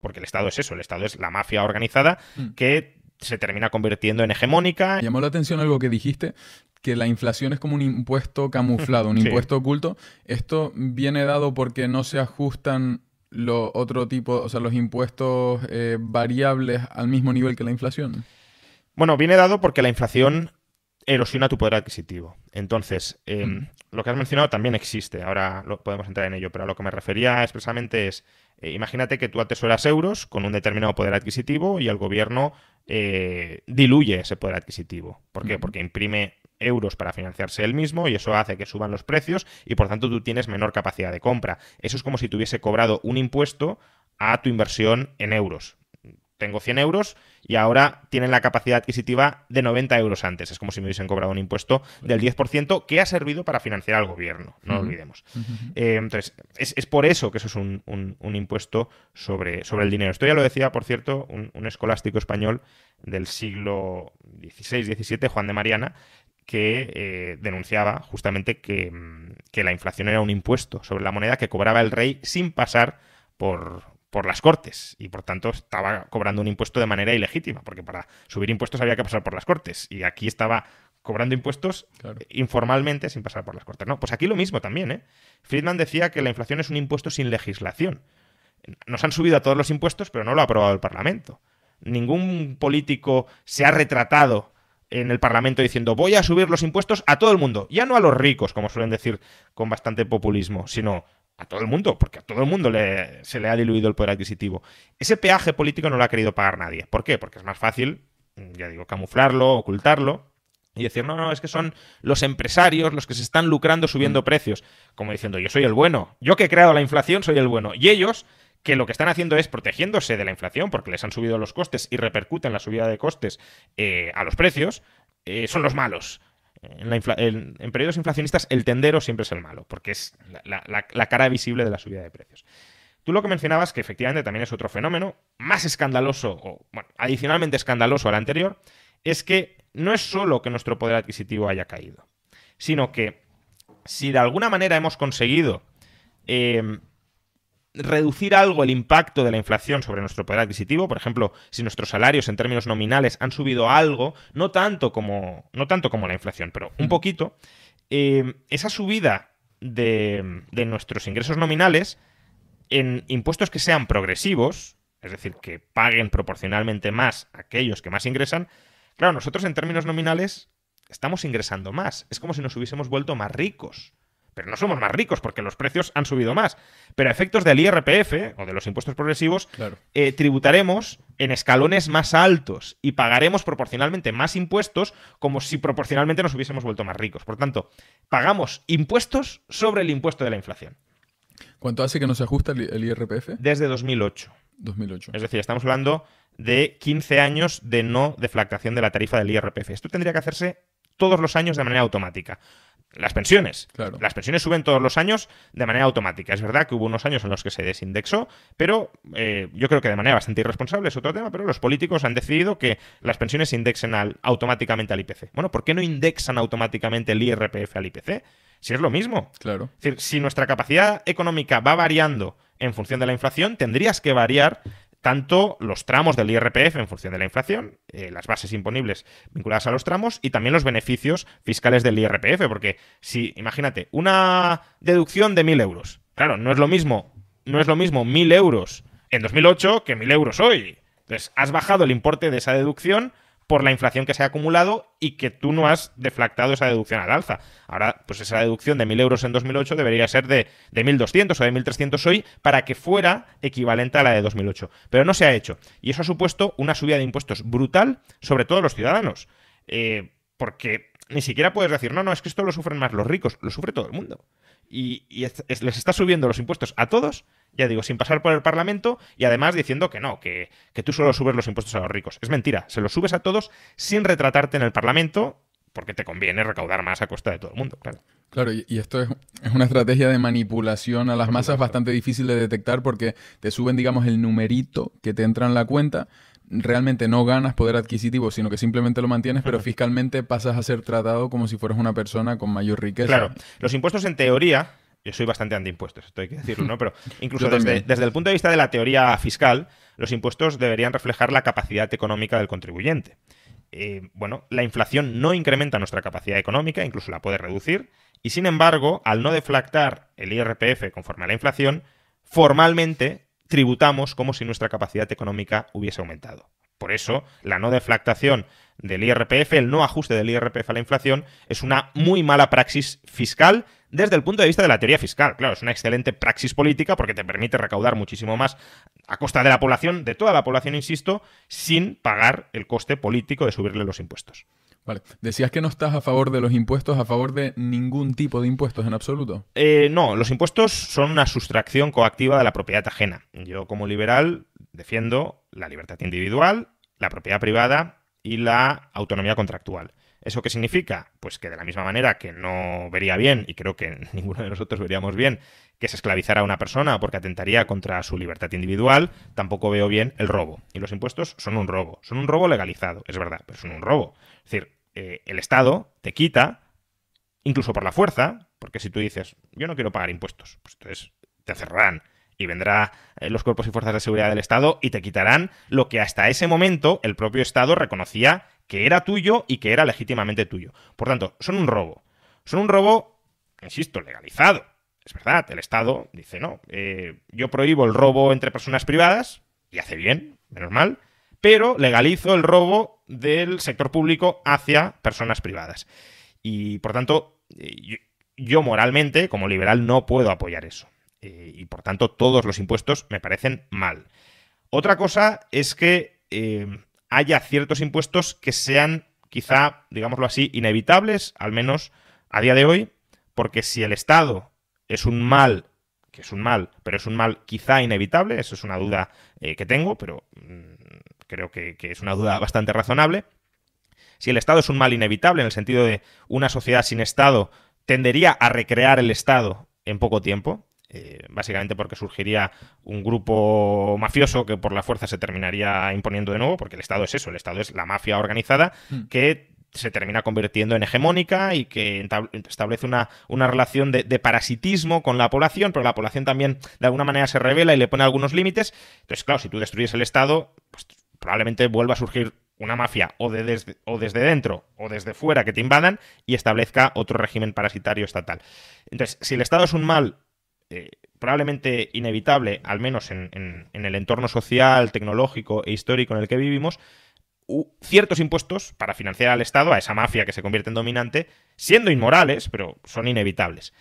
porque el Estado es eso, el Estado es la mafia organizada mm. que se termina convirtiendo en hegemónica. Llamó la atención algo que dijiste, que la inflación es como un impuesto camuflado, un impuesto oculto. Esto viene dado porque no se ajustan los otro tipo, o sea, los impuestos eh, variables al mismo nivel que la inflación. Bueno, viene dado porque la inflación erosiona tu poder adquisitivo. Entonces, em, mm. lo que has mencionado también existe, ahora lo, podemos entrar en ello, pero a lo que me refería expresamente es, eh, imagínate que tú atesoras euros con un determinado poder adquisitivo y el gobierno eh, diluye ese poder adquisitivo. ¿Por qué? Mm. Porque imprime euros para financiarse él mismo y eso hace que suban los precios y por tanto tú tienes menor capacidad de compra. Eso es como si tuviese cobrado un impuesto a tu inversión en euros tengo 100 euros y ahora tienen la capacidad adquisitiva de 90 euros antes. Es como si me hubiesen cobrado un impuesto del 10% que ha servido para financiar al gobierno, no lo olvidemos. Eh, entonces, es, por eso que eso es un, impuesto sobre, sobre el dinero. Esto ya lo decía, por cierto, un, escolástico español del siglo XVI-XVII, Juan de Mariana, que eh, denunciaba justamente que, mm, que la inflación era un impuesto sobre la moneda que cobraba el rey sin pasar por, por las Cortes y por tanto estaba cobrando un impuesto de manera ilegítima, porque para subir impuestos había que pasar por las Cortes y aquí estaba cobrando impuestos informalmente sin pasar por las Cortes. No, pues aquí lo mismo también, ¿eh? Friedman decía que la inflación es un impuesto sin legislación. Nos han subido a todos los impuestos, pero no lo ha aprobado el Parlamento. Ningún político se ha retratado en el Parlamento diciendo voy a subir los impuestos a todo el mundo, ya no a los ricos, como suelen decir con bastante populismo, sino a todo el mundo, porque a todo el mundo se le ha diluido el poder adquisitivo. Ese peaje político no lo ha querido pagar nadie. ¿Por qué? Porque es más fácil, mm, ya digo, camuflarlo, ocultarlo. Y decir, no, no, es que son los empresarios los que se están lucrando subiendo mm. precios. Como diciendo, yo soy el bueno. Yo que he creado la inflación soy el bueno. Y ellos, que lo que están haciendo es protegiéndose de la inflación porque les han subido los costes y repercuten la subida de costes eh, a los precios, eh, son los malos en, periodos inflacionistas el tendero siempre es el malo, porque es la, cara visible de la subida de precios. Tú lo que mencionabas, que efectivamente también es otro fenómeno, más escandaloso, o bueno, adicionalmente escandaloso al anterior, es que no es solo que nuestro poder adquisitivo haya caído, sino que si de alguna manera hemos conseguido eh, reducir algo el impacto de la inflación sobre nuestro poder adquisitivo, por ejemplo, si nuestros salarios en términos nominales han subido algo, no tanto como, no tanto como la inflación, pero un mm. poquito, eh, esa subida de, de nuestros ingresos nominales en impuestos que sean progresivos, es decir, que paguen proporcionalmente más aquellos que más ingresan, claro, nosotros en términos nominales estamos ingresando más, es como si nos hubiésemos vuelto más ricos pero no somos más ricos porque los precios han subido más. Pero a efectos del IRPF o de los impuestos progresivos, eh, tributaremos en escalones más altos y pagaremos proporcionalmente más impuestos como si proporcionalmente nos hubiésemos vuelto más ricos. Por tanto, pagamos impuestos sobre el impuesto de la inflación. ¿Cuánto hace que no se ajusta el IRPF? Desde 2008. 2008. Es decir, estamos hablando de 15 años de no deflactación de la tarifa del IRPF. Esto tendría que hacerse todos los años de manera automática las pensiones. Las pensiones suben todos los años de manera automática. Es verdad que hubo unos años en los que se desindexó, pero eh, yo creo que de manera bastante irresponsable es otro tema, pero los políticos han decidido que las pensiones se indexen automáticamente al IPC. Bueno, ¿por qué no indexan automáticamente el IRPF al IPC? Si es lo mismo. Claro. Es decir, si nuestra capacidad económica va variando en función de la inflación, tendrías que variar tanto los tramos del IRPF en función de la inflación, eh, las bases imponibles vinculadas a los tramos y también los beneficios fiscales del IRPF, porque si, imagínate, una deducción de 1.000 euros, claro, no es lo mismo, no es lo mismo 1.000 euros en 2008 que 1.000 euros hoy. Entonces, has bajado el importe de esa deducción por la inflación que se ha acumulado y que tú no has deflactado esa deducción al alza. Ahora, pues esa deducción de 1.000 euros en 2008 debería ser de, 1.200 o de 1.300 hoy para que fuera equivalente a la de 2008. Pero no se ha hecho. Y eso ha supuesto una subida de impuestos brutal sobre todos los ciudadanos. Eh, porque ni siquiera puedes decir, no, no, es que esto lo sufren más los ricos, lo sufre todo el mundo. Y, les está subiendo los impuestos a todos, ya digo, sin pasar por el Parlamento y además diciendo que no, que, que tú solo subes los impuestos a los ricos. Es mentira, se los subes a todos sin retratarte en el Parlamento porque te conviene recaudar más a costa de todo el mundo, claro. Claro, y esto es, una estrategia de manipulación a las masas bastante difícil de detectar porque te suben, digamos, el numerito que te entra en la cuenta, realmente no ganas poder adquisitivo, sino que simplemente lo mantienes, pero fiscalmente pasas a ser tratado como si fueras una persona con mayor riqueza. Claro, los impuestos en teoría, yo soy bastante antiimpuestos, esto hay que decirlo, ¿no? Pero incluso desde, el punto de vista de la teoría fiscal, los impuestos deberían reflejar la capacidad económica del contribuyente. Eh, bueno, la inflación no incrementa nuestra capacidad económica, incluso la puede reducir, y sin embargo, al no deflactar el IRPF conforme a la inflación, formalmente tributamos como si nuestra capacidad económica hubiese aumentado. Por eso, la no deflactación del IRPF, el no ajuste del IRPF a la inflación, es una muy mala praxis fiscal desde el punto de vista de la teoría fiscal. Claro, es una excelente praxis política porque te permite recaudar muchísimo más a costa de la población, de toda la población, insisto, sin pagar el coste político de subirle los impuestos. Vale. Decías que no estás a favor de los impuestos, a favor de ningún tipo de impuestos en absoluto. Eh, no, los impuestos son una sustracción coactiva de la propiedad ajena. Yo como liberal defiendo la libertad individual, la propiedad privada y la autonomía contractual. ¿Eso qué significa? Pues que de la misma manera que no vería bien, y creo que ninguno de nosotros veríamos bien, que se esclavizara a una persona porque atentaría contra su libertad individual, tampoco veo bien el robo. Y los impuestos son un robo. Son un robo legalizado, es verdad, pero son un robo. Es decir, eh, el Estado te quita, incluso por la fuerza, porque si tú dices, yo no quiero pagar impuestos, pues entonces te cerrarán y vendrá eh, los cuerpos y fuerzas de seguridad del Estado y te quitarán lo que hasta ese momento el propio Estado reconocía que era tuyo y que era legítimamente tuyo. Por tanto, son un robo. Son un robo, insisto, legalizado. Es verdad, el Estado dice, no, eh, yo prohíbo el robo entre personas privadas, y hace bien, menos mal, pero legalizo el robo del sector público hacia personas privadas. Y por tanto, yo, moralmente, como liberal, no puedo apoyar eso. Eh, y por tanto, todos los impuestos me parecen mal. Otra cosa es que eh, haya ciertos impuestos que sean quizá, digámoslo así, inevitables, al menos a día de hoy, porque si el Estado es un mal, que es un mal, pero es un mal quizá inevitable, eso es una duda eh, que tengo, pero mm, creo que, es una duda bastante razonable. Si el Estado es un mal inevitable, en el sentido de una sociedad sin Estado tendería a recrear el Estado en poco tiempo, eh, básicamente porque surgiría un grupo mafioso que por la fuerza se terminaría imponiendo de nuevo, porque el Estado es eso, el Estado es la mafia organizada hmm. que se termina convirtiendo en hegemónica y que establece una, una relación de, de, parasitismo con la población, pero la población también de alguna manera se revela y le pone algunos límites. Entonces, claro, si tú destruyes el Estado, pues probablemente vuelva a surgir una mafia o, desde, o desde dentro o desde fuera que te invadan y establezca otro régimen parasitario estatal. Entonces, si el Estado es un mal eh, probablemente inevitable, al menos en, el entorno social, tecnológico e histórico en el que vivimos, ciertos impuestos para financiar al Estado, a esa mafia que se convierte en dominante, siendo inmorales, pero son inevitables.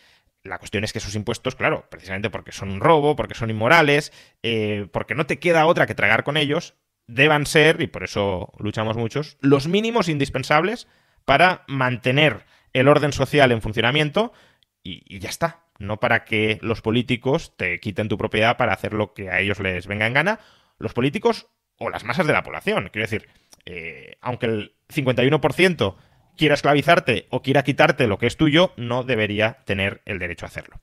La cuestión es que esos impuestos, claro, precisamente porque son un robo, porque son inmorales, eh, porque no te queda otra que tragar con ellos, deban ser, y por eso luchamos muchos, los mínimos indispensables para mantener el orden social en funcionamiento y, ya está. No para que los políticos te quiten tu propiedad para hacer lo que a ellos les venga en gana. Los políticos o las masas de la población. Quiero decir, eh, aunque el 51% quiera esclavizarte o quiera quitarte lo que es tuyo, no debería tener el derecho a hacerlo.